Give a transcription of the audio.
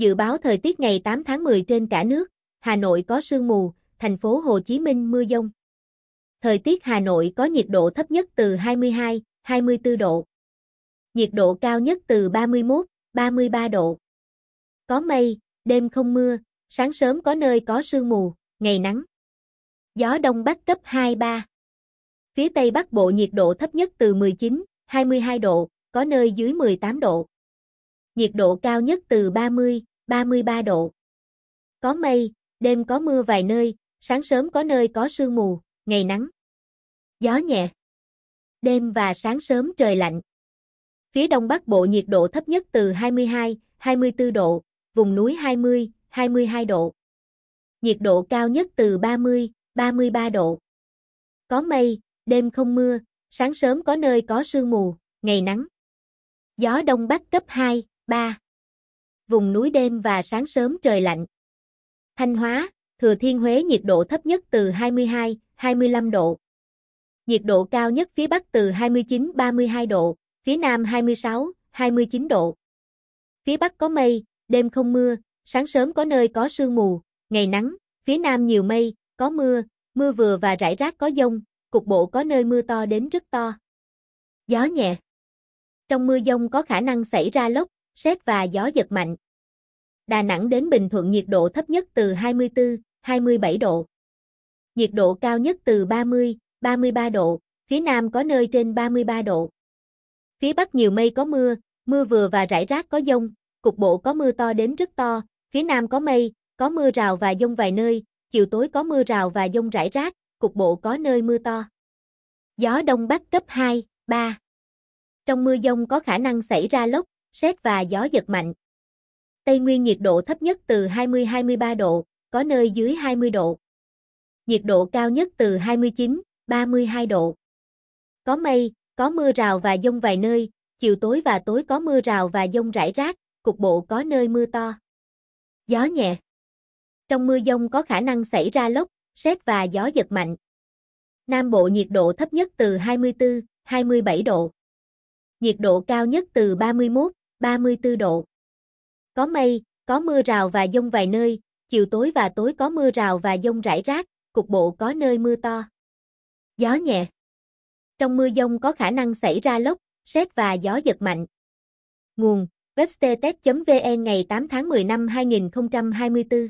Dự báo thời tiết ngày 8 tháng 10 trên cả nước, Hà Nội có sương mù, thành phố Hồ Chí Minh mưa dông. Thời tiết Hà Nội có nhiệt độ thấp nhất từ 22, 24 độ. Nhiệt độ cao nhất từ 31, 33 độ. Có mây, đêm không mưa, sáng sớm có nơi có sương mù, ngày nắng. Gió đông bắc cấp 2-3. Phía tây bắc bộ nhiệt độ thấp nhất từ 19, 22 độ, có nơi dưới 18 độ. Nhiệt độ cao nhất từ 30, 33 độ. Có mây, đêm có mưa vài nơi, sáng sớm có nơi có sương mù, ngày nắng. Gió nhẹ. Đêm và sáng sớm trời lạnh. Phía đông bắc bộ nhiệt độ thấp nhất từ 22, 24 độ, vùng núi 20, 22 độ. Nhiệt độ cao nhất từ 30, 33 độ. Có mây, đêm không mưa, sáng sớm có nơi có sương mù, ngày nắng. Gió đông bắc cấp 2, 3 vùng núi đêm và sáng sớm trời lạnh. Thanh Hóa, Thừa Thiên Huế nhiệt độ thấp nhất từ 22, 25 độ. Nhiệt độ cao nhất phía Bắc từ 29, 32 độ, phía Nam 26, 29 độ. Phía Bắc có mây, đêm không mưa, sáng sớm có nơi có sương mù, ngày nắng, phía Nam nhiều mây, có mưa, mưa vừa và rải rác có dông, cục bộ có nơi mưa to đến rất to. Gió nhẹ. Trong mưa dông có khả năng xảy ra lốc, sét và gió giật mạnh. Đà Nẵng đến Bình Thuận nhiệt độ thấp nhất từ 24, 27 độ. Nhiệt độ cao nhất từ 30, 33 độ, phía Nam có nơi trên 33 độ. Phía Bắc nhiều mây có mưa, mưa vừa và rải rác có dông, cục bộ có mưa to đến rất to, phía Nam có mây, có mưa rào và dông vài nơi, chiều tối có mưa rào và dông rải rác, cục bộ có nơi mưa to. Gió Đông Bắc cấp 2, 3. Trong mưa dông có khả năng xảy ra lốc, sét và gió giật mạnh. Tây Nguyên nhiệt độ thấp nhất từ 20-23 độ, có nơi dưới 20 độ. Nhiệt độ cao nhất từ 29-32 độ. Có mây, có mưa rào và dông vài nơi, chiều tối và tối có mưa rào và dông rải rác, cục bộ có nơi mưa to. Gió nhẹ. Trong mưa dông có khả năng xảy ra lốc, sét và gió giật mạnh. Nam Bộ nhiệt độ thấp nhất từ 24, 27 độ. Nhiệt độ cao nhất từ 31, 34 độ. Có mây, có mưa rào và dông vài nơi, chiều tối và tối có mưa rào và dông rải rác, cục bộ có nơi mưa to. Gió nhẹ. Trong mưa dông có khả năng xảy ra lốc, xét và gió giật mạnh. Nguồn: webstetech.vn ngày 8 tháng 10 năm 2024